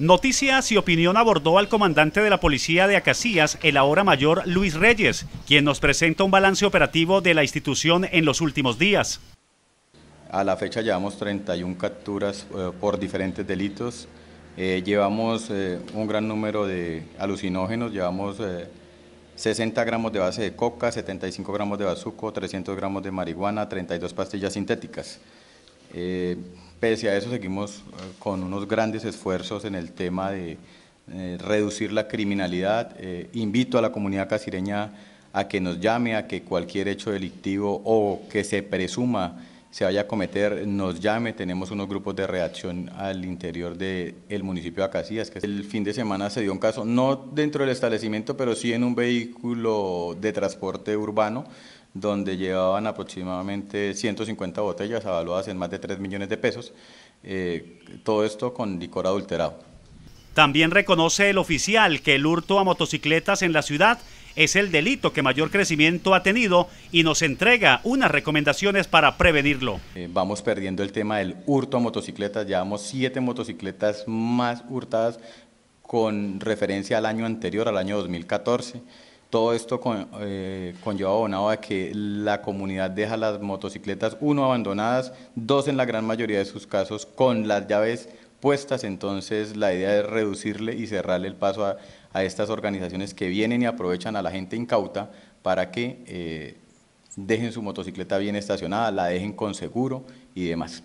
Noticias y Opinión abordó al comandante de la policía de Acacías, el ahora mayor Luis Reyes, quien nos presenta un balance operativo de la institución en los últimos días. A la fecha llevamos 31 capturas eh, por diferentes delitos. Eh, llevamos eh, un gran número de alucinógenos, llevamos 60 gramos de base de coca, 75 gramos de bazuco, 300 gramos de marihuana, 32 pastillas sintéticas. Pese a eso, seguimos eh, con unos grandes esfuerzos en el tema de eh, reducir la criminalidad. Eh, invito a la comunidad casireña a que nos llame, a que cualquier hecho delictivo o que se presuma se vaya a cometer, nos llame. Tenemos unos grupos de reacción al interior del municipio de Acacías, que el fin de semana se dio un caso, no dentro del establecimiento, pero sí en un vehículo de transporte urbano, donde llevaban aproximadamente 150 botellas avaluadas en más de 3 millones de pesos, eh, todo esto con licor adulterado. También reconoce el oficial que el hurto a motocicletas en la ciudad es el delito que mayor crecimiento ha tenido y nos entrega unas recomendaciones para prevenirlo. Eh, vamos perdiendo el tema del hurto a motocicletas, llevamos siete motocicletas más hurtadas con referencia al año anterior, al año 2014. Todo esto con, eh, conlleva abonado a que la comunidad deja las motocicletas, uno, abandonadas, dos, en la gran mayoría de sus casos, con las llaves puestas. Entonces, la idea es reducirle y cerrarle el paso a, estas organizaciones que vienen y aprovechan a la gente incauta para que eh, dejen su motocicleta bien estacionada, la dejen con seguro y demás.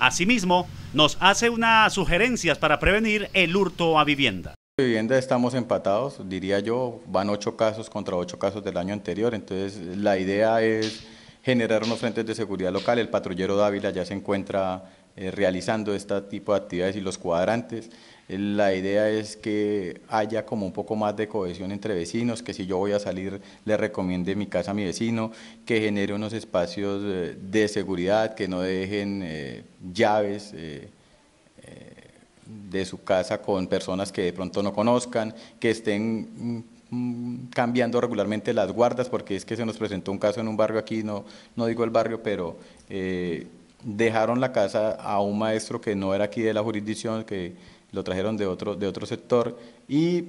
Asimismo, nos hace unas sugerencias para prevenir el hurto a vivienda vivienda estamos empatados, diría yo, van ocho casos contra ocho casos del año anterior, entonces la idea es generar unos frentes de seguridad local, el patrullero Dávila ya se encuentra eh, realizando este tipo de actividades y los cuadrantes, eh, la idea es que haya como un poco más de cohesión entre vecinos, que si yo voy a salir le recomiende mi casa a mi vecino, que genere unos espacios eh, de seguridad, que no dejen llaves de su casa con personas que de pronto no conozcan, que estén mm, mm, cambiando regularmente las guardas, porque es que se nos presentó un caso en un barrio aquí, no, no digo el barrio, pero eh, dejaron la casa a un maestro que no era aquí de la jurisdicción, que lo trajeron de otro, de otro sector, y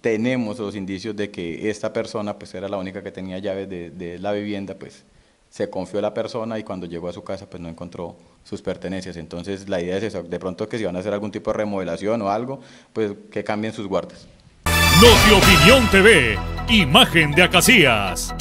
tenemos los indicios de que esta persona pues era la única que tenía llaves de, de la vivienda, pues se confió la persona y cuando llegó a su casa pues no encontró sus pertenencias. Entonces la idea es de pronto que si van a hacer algún tipo de remodelación o algo, pues que cambien sus guardas. Opinión TV, imagen de Acacias.